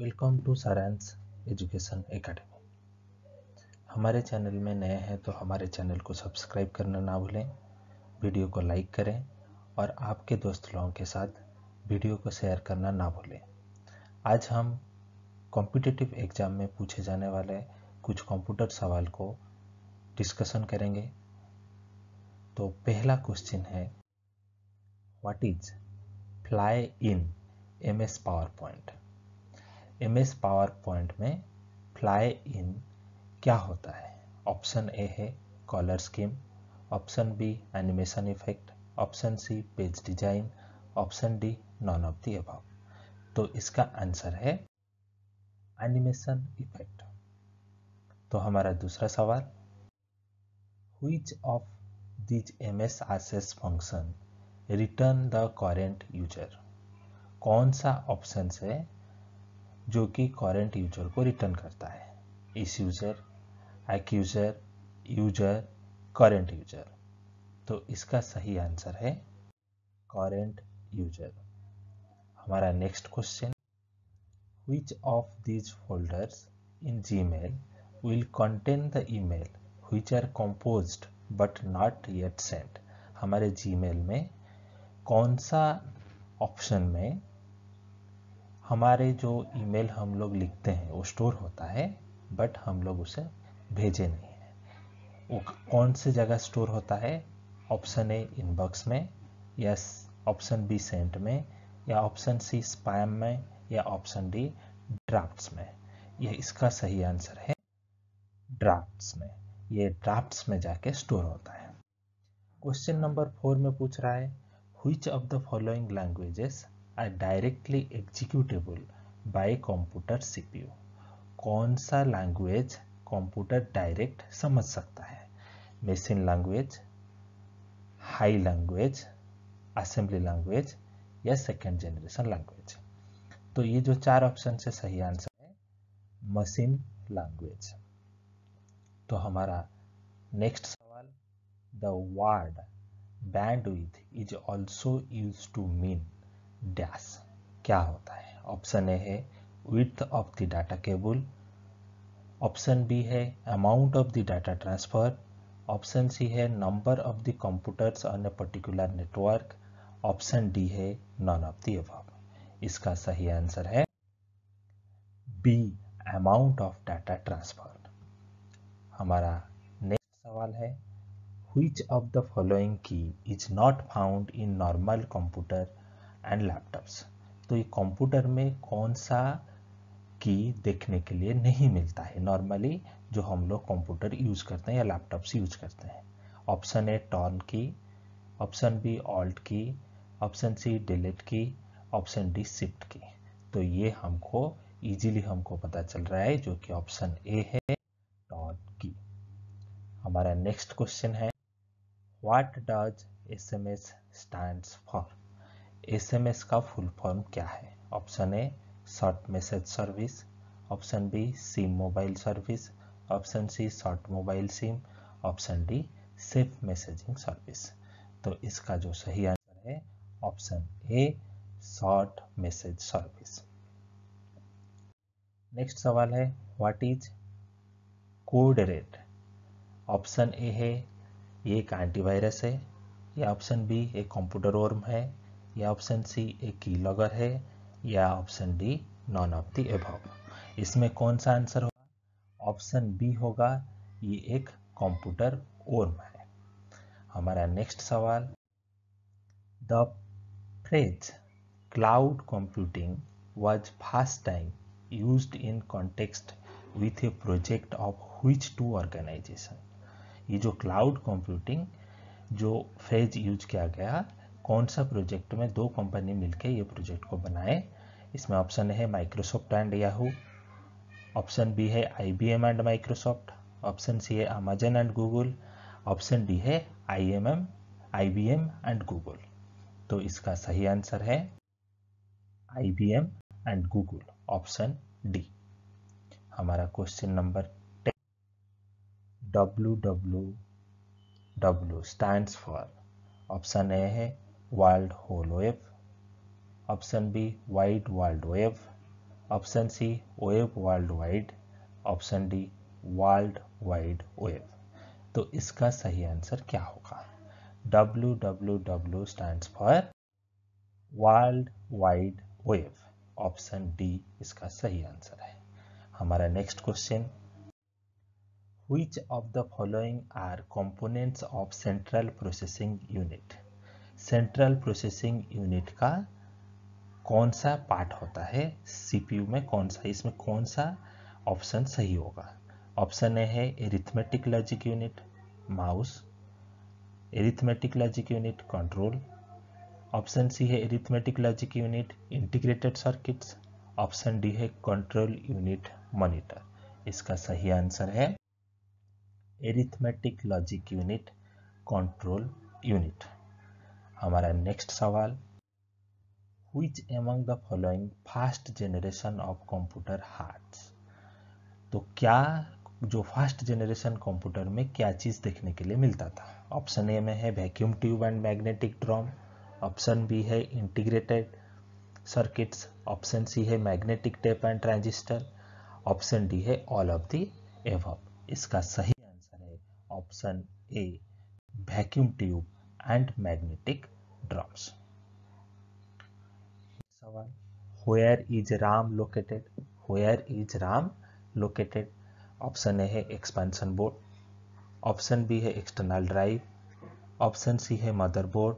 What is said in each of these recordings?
Welcome to Saransh education academy हमारे channel में नए हैं तो हमारे चैनल को सब्सक्राइब करना ना भूलें वीडियो को लाइक करें और आपके दोस्त लोगों के साथ वीडियो को शेयर करना ना भूलें आज हम कॉम्पिटिटिव एग्ज़ाम में पूछे जाने वाले कुछ कंप्यूटर सवाल को डिस्कशन करेंगे तो पहला क्वेश्चन है what is fly in M S PowerPoint M S PowerPoint में फ्लाई इन क्या होता है ऑप्शन ए है colour scheme option B animation effect option C page design option D none of the above तो इसका answer है animation effect तो हमारा दूसरा सवाल of these M S access function return the current user कौन सा ऑप्शन है जो कि कॉरेंट यूजर को रिटर्न करता है इस यूजर एक्यूजर यूजर करेंट यूजर तो इसका सही आंसर है करेंट यूजर हमारा next question which of these folders in Gmail will contain the email which are compose but not yet sent हमारे जी मेल में कौन सा ऑप्शन में हमारे जो ईमेल हम लोग लिखते हैं वो स्टोर होता है बट हम लोग उसे भेजे नहीं है वो कौन से जगह स्टोर होता है ऑप्शन ए इनबॉक्स में या ऑप्शन बी सेंट में या ऑप्शन सी स्पैम में या ऑप्शन डी ड्राफ्ट्स में यह इसका सही आंसर है ड्राफ्ट्स में ये ड्राफ्ट्स में जाके स्टोर होता है क्वेश्चन नंबर फोर में पूछ रहा है which of the following languages are directly executable by computer CPU कौन सा लैंग्वेज कंप्यूटर डायरेक्ट समझ सकता है machine language high language assembly language या सेकेंड जनरेशन लैंग्वेज तो ये जो चार ऑप्शन से सही आंसर है मशीन लैंग्वेज तो हमारा नेक्स्ट सवाल the word with is also use to mean dash क्या होता है ऑप्शन ए है width of the data cable option B है amount of the data transfer option C है number of the computers on a particular network option D है none of the above इसका सही answer है B amount of data transfer हमारा next सवाल है which of the following key is not found in normal computer and laptops तो ये computer में कौन सा की देखने के लिए नहीं मिलता है नॉर्मली जो हम लोग कंप्यूटर यूज करते हैं या लैपटॉप्स यूज करते हैं option A turn key option B alt key option C delete key option D shift key तो ये हमको इजीली हमको पता चल रहा है जो कि ऑप्शन ए है टॉर्न की हमारा नेक्स्ट क्वेश्चन है what does S M S stand for SMS का फुल फॉर्म क्या है option A short message service option B SIM mobile service option C short mobile SIM option D safe messaging service तो इसका जो सही answer है option A short message service next सवाल है what is code red option A है ये एक एंटीवायरस है या ऑप्शन बी एक कंप्यूटर वर्म है या option C a key logger है या option D none of the above इसमें कौन सा आंसर होगा ऑप्शन बी होगा ये एक कंप्यूटर ओर्म है हमारा नेक्स्ट सवाल the phrase cloud computing was first time use in context with a project of which two organization ये जो क्लाउड कंप्यूटिंग जो फ्रेज यूज किया गया कौन सा प्रोजेक्ट में दो कंपनी मिलकर ये प्रोजेक्ट को बनाए इसमें ऑप्शन है Microsoft and Yahoo option B है IBM and Microsoft option C है Amazon and Google option D है आईएमएम आईबीएम एंड गूगल तो इसका सही आंसर है IBM and Google option D हमारा question number ten W W W stand for option A है wild whole wave option B wide wild wave option C wave wild wide option D world wide wave तो इसका सही answer क्या होगा W W W stand for world wide wave option D इसका सही answer है हमारा next question which of the following are components of central processing unit central processing unit का कौन सा पार्ट होता है सीपीयू में कौन सा इसमें कौन सा ऑप्शन सही होगा ऑप्शन ए है arithmetic logic unit mouse arithmetic logic unit control option C है arithmetic logic unit integrated circuits option D है कंट्रोल यूनिट मॉनिटर इसका सही आंसर है arithmetic logic unit control unit हमारा नेक्स्ट सवाल which among the following first generation of computer had तो क्या जो फास्ट जेनरेशन कंप्यूटर में क्या चीज़ देखने के लिए मिलता था ऑप्शन ए में है vacuum tube and magnetic drum option B है इंटीग्रेटेड सर्किट्स ऑप्शन सी है magnetic tape and transistor option D है ऑल ऑफ दी एव इसका सही आंसर है option A vacuum tube and magnetic drums. Where is Ram located? Where is Ram located? Option A है expansion board option B है external drive option C है motherboard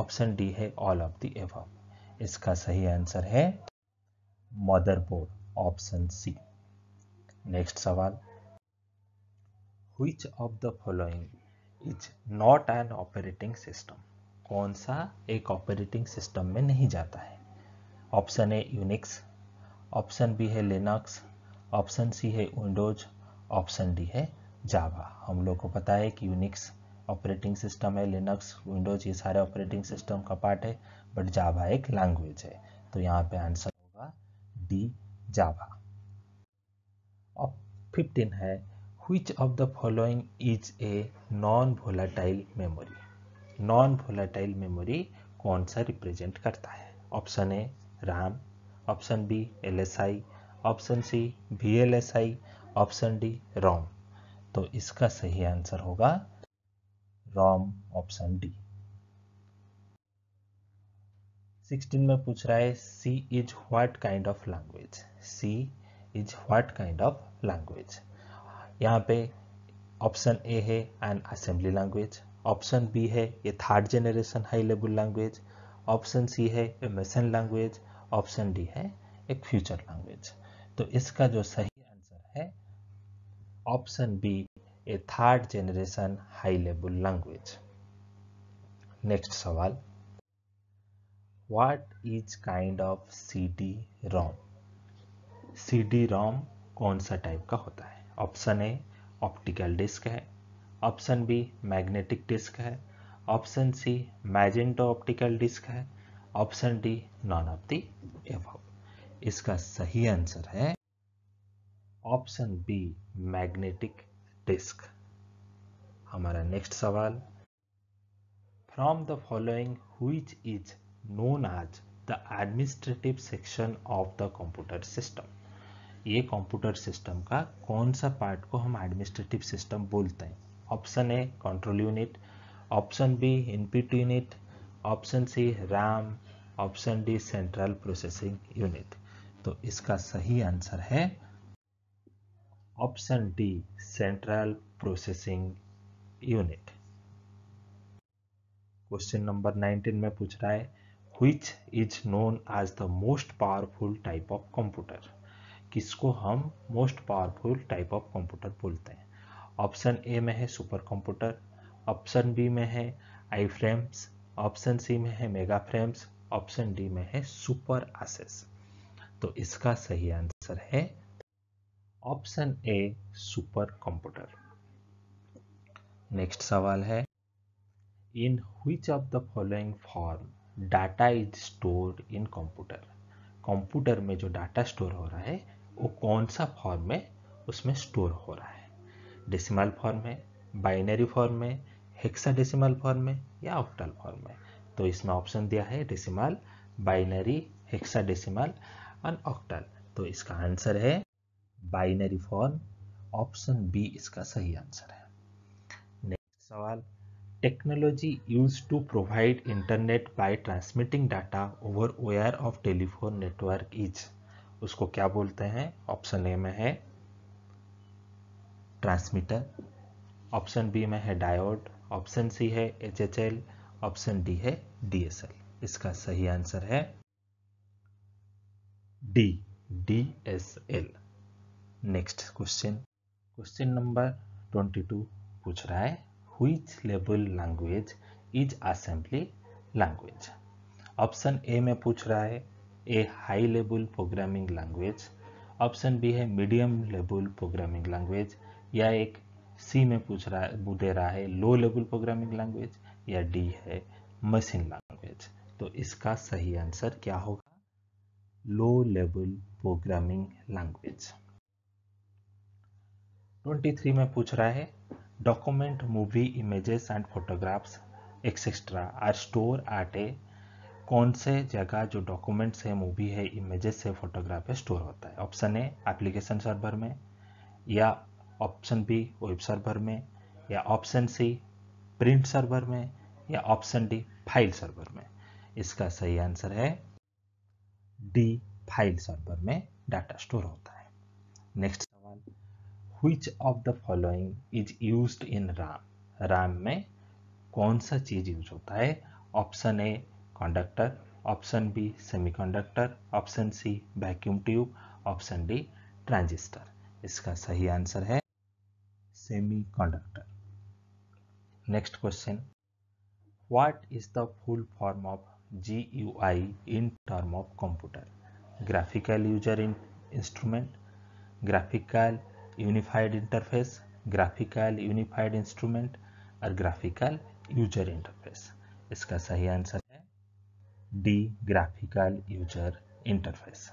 option D है all of the above इसका सही answer है motherboard option C next सवाल which of the following is not an operating system कौन सा एक ऑपरेटिंग सिस्टम में नहीं जाता है option A Unix option B है लिनक्स ऑप्शन सी है विंडोज ऑप्शन डी है जावा हम लोग को पता है कि यूनिक्स ऑपरेटिंग सिस्टम है लिनक्स विंडोज ये सारे ऑपरेटिंग सिस्टम का पार्ट है बट जावा एक लैंग्वेज है तो यहाँ पे आंसर होगा डी जावा और फिफ्टीन है which of the following is a non-volatile memory non-volatile memory कौन सा रिप्रेजेंट करता है option A RAM option B LSI option C VLSI option D ROM तो इसका सही आंसर होगा रोम ऑप्शन डी 16 में पूछ रहा है C is what kind of language C is what kind of language यहाँ पे ऑप्शन ए है an assembly language option B है ये third generation high level language option C है a machine language option D है एक future language तो इसका जो सही आंसर है option B a third generation high level language next सवाल what is kind of C D ROM C D ROM कौन सा टाइप का होता है ऑप्शन ए ऑप्टिकल डिस्क है ऑप्शन बी मैग्नेटिक डिस्क है option C magneto optical disk है option D none of the above इसका सही आंसर है ऑप्शन बी मैग्नेटिक डिस्क हमारा नेक्स्ट सवाल from the following which is known as the administrative section of the computer system ये computer system का कौन सा पार्ट को हम एडमिनिस्ट्रेटिव सिस्टम बोलते हैं option A control unit option B input unit option C RAM option D central processing unit तो इसका सही आंसर है option D central processing unit question number 19 में पूछ रहा है which is known as the most powerful type of computer किसको हम most powerful type of computer बोलते हैं ऑप्शन ए में है सुपर कंप्यूटर ऑप्शन बी में है आई फ्रेम्स ऑप्शन सी में है मेगा फ्रेम्स ऑप्शन डी में है सुपर आसेस तो इसका सही आंसर है option A super computer next सवाल है in which of the following form data is stored in computer computer में जो डाटा स्टोर हो रहा है वो कौन सा फॉर्म में उसमें स्टोर हो रहा है डेसिमल फॉर्म में बाइनरी फॉर्म में हेक्साडेसिमल फॉर्म में या ऑक्टल फॉर्म में तो इसमें ऑप्शन दिया है decimal binary hexadecimal and octal तो इसका आंसर है बाइनरी फॉर्म ऑप्शन बी इसका सही आंसर है नेक्स्ट सवाल technology use to provide internet by transmitting data over wire of telephone network is उसको क्या बोलते हैं ऑप्शन ए में है ट्रांसमीटर ऑप्शन बी में है डायोड ऑप्शन सी है H H L option D है डीएसएल इसका सही आंसर है D D S L next question question number 22 पूछ रहा है हुईच लेबल language is assembly language option A में पूछ रहा है a high level programming language option B है मीडियम लेवल प्रोग्रामिंग लैंग्वेज या एक सी में पूछ रहा है दे रहा है लो लेवल प्रोग्रामिंग लैंग्वेज या डी है मशीन लैंग्वेज तो इसका सही आंसर क्या होगा लो लेवल प्रोग्रामिंग लैंग्वेज 23 में पूछ रहा है document movie images and photographs etcetera are store at a कौन से जगह जो डॉक्यूमेंट्स है मूवी है इमेजेस है फोटोग्राफ है स्टोर होता है ऑप्शन ए एप्लीकेशन सर्वर में या ऑप्शन बी वेब सर्वर में या ऑप्शन सी प्रिंट सर्वर में या ऑप्शन डी फाइल सर्वर में इसका सही आंसर है डी फाइल सर्वर में डाटा स्टोर होता है नेक्स्ट सवाल which of the following is used in RAM RAM में कौन सा चीज यूज होता है option A conductor option b semiconductor option C vacuum tube option D transistor इसका सही आंसर है semiconductor next question what is the full form of G in term of computer graphical user in instrument graphical unified interface graphical unified instrument और graphical user interface इसका सही answer D graphical user interface